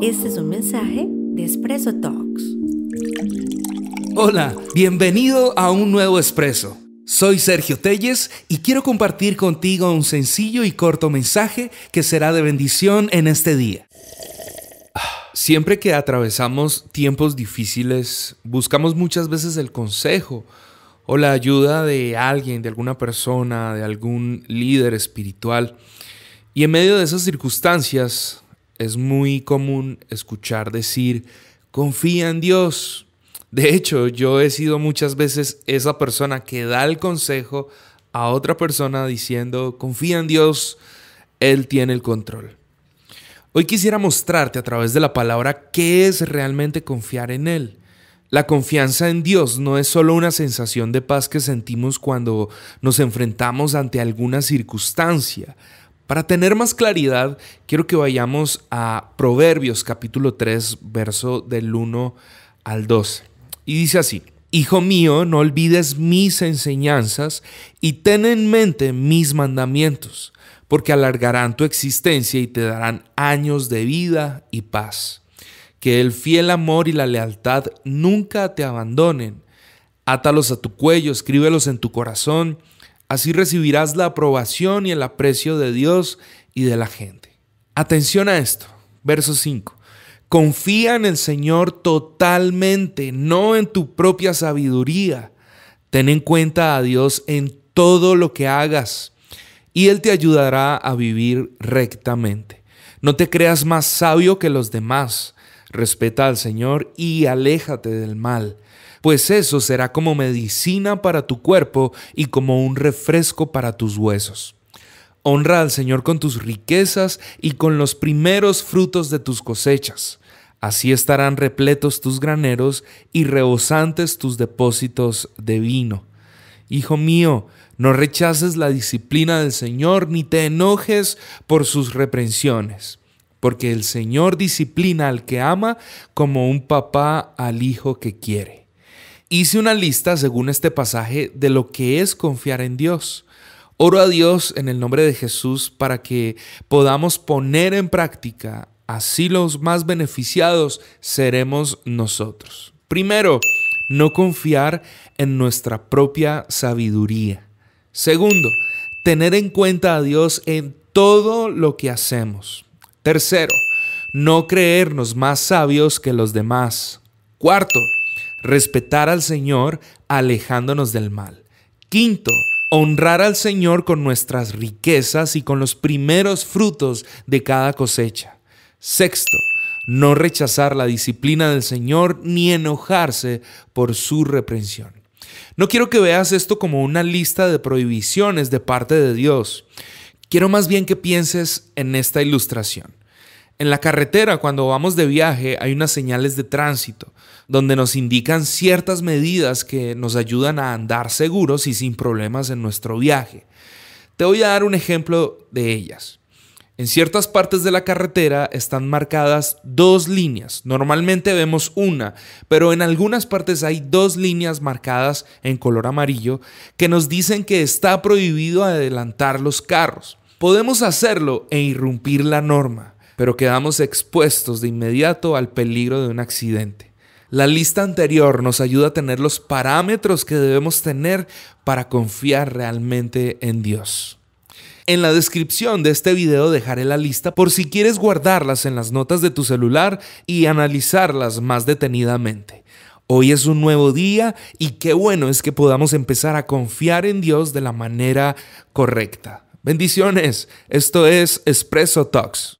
Este es un mensaje de Espresso Talks. Hola, bienvenido a un nuevo Espresso. Soy Sergio Telles y quiero compartir contigo un sencillo y corto mensaje que será de bendición en este día. Siempre que atravesamos tiempos difíciles, buscamos muchas veces el consejo o la ayuda de alguien, de alguna persona, de algún líder espiritual. Y en medio de esas circunstancias, es muy común escuchar decir, confía en Dios. De hecho, yo he sido muchas veces esa persona que da el consejo a otra persona diciendo, confía en Dios, Él tiene el control. Hoy quisiera mostrarte a través de la palabra qué es realmente confiar en Él. La confianza en Dios no es solo una sensación de paz que sentimos cuando nos enfrentamos ante alguna circunstancia para tener más claridad, quiero que vayamos a Proverbios capítulo 3, verso del 1 al 12. Y dice así, Hijo mío, no olvides mis enseñanzas y ten en mente mis mandamientos, porque alargarán tu existencia y te darán años de vida y paz. Que el fiel amor y la lealtad nunca te abandonen. Átalos a tu cuello, escríbelos en tu corazón Así recibirás la aprobación y el aprecio de Dios y de la gente. Atención a esto, verso 5. Confía en el Señor totalmente, no en tu propia sabiduría. Ten en cuenta a Dios en todo lo que hagas y Él te ayudará a vivir rectamente. No te creas más sabio que los demás. Respeta al Señor y aléjate del mal pues eso será como medicina para tu cuerpo y como un refresco para tus huesos. Honra al Señor con tus riquezas y con los primeros frutos de tus cosechas. Así estarán repletos tus graneros y rebosantes tus depósitos de vino. Hijo mío, no rechaces la disciplina del Señor ni te enojes por sus reprensiones, porque el Señor disciplina al que ama como un papá al hijo que quiere. Hice una lista, según este pasaje, de lo que es confiar en Dios. Oro a Dios en el nombre de Jesús para que podamos poner en práctica, así los más beneficiados seremos nosotros. Primero, no confiar en nuestra propia sabiduría. Segundo, tener en cuenta a Dios en todo lo que hacemos. Tercero, no creernos más sabios que los demás. Cuarto, respetar al Señor alejándonos del mal. Quinto, honrar al Señor con nuestras riquezas y con los primeros frutos de cada cosecha. Sexto, no rechazar la disciplina del Señor ni enojarse por su reprensión. No quiero que veas esto como una lista de prohibiciones de parte de Dios. Quiero más bien que pienses en esta ilustración. En la carretera, cuando vamos de viaje, hay unas señales de tránsito, donde nos indican ciertas medidas que nos ayudan a andar seguros y sin problemas en nuestro viaje. Te voy a dar un ejemplo de ellas. En ciertas partes de la carretera están marcadas dos líneas. Normalmente vemos una, pero en algunas partes hay dos líneas marcadas en color amarillo que nos dicen que está prohibido adelantar los carros. Podemos hacerlo e irrumpir la norma pero quedamos expuestos de inmediato al peligro de un accidente. La lista anterior nos ayuda a tener los parámetros que debemos tener para confiar realmente en Dios. En la descripción de este video dejaré la lista por si quieres guardarlas en las notas de tu celular y analizarlas más detenidamente. Hoy es un nuevo día y qué bueno es que podamos empezar a confiar en Dios de la manera correcta. Bendiciones. Esto es Espresso Talks.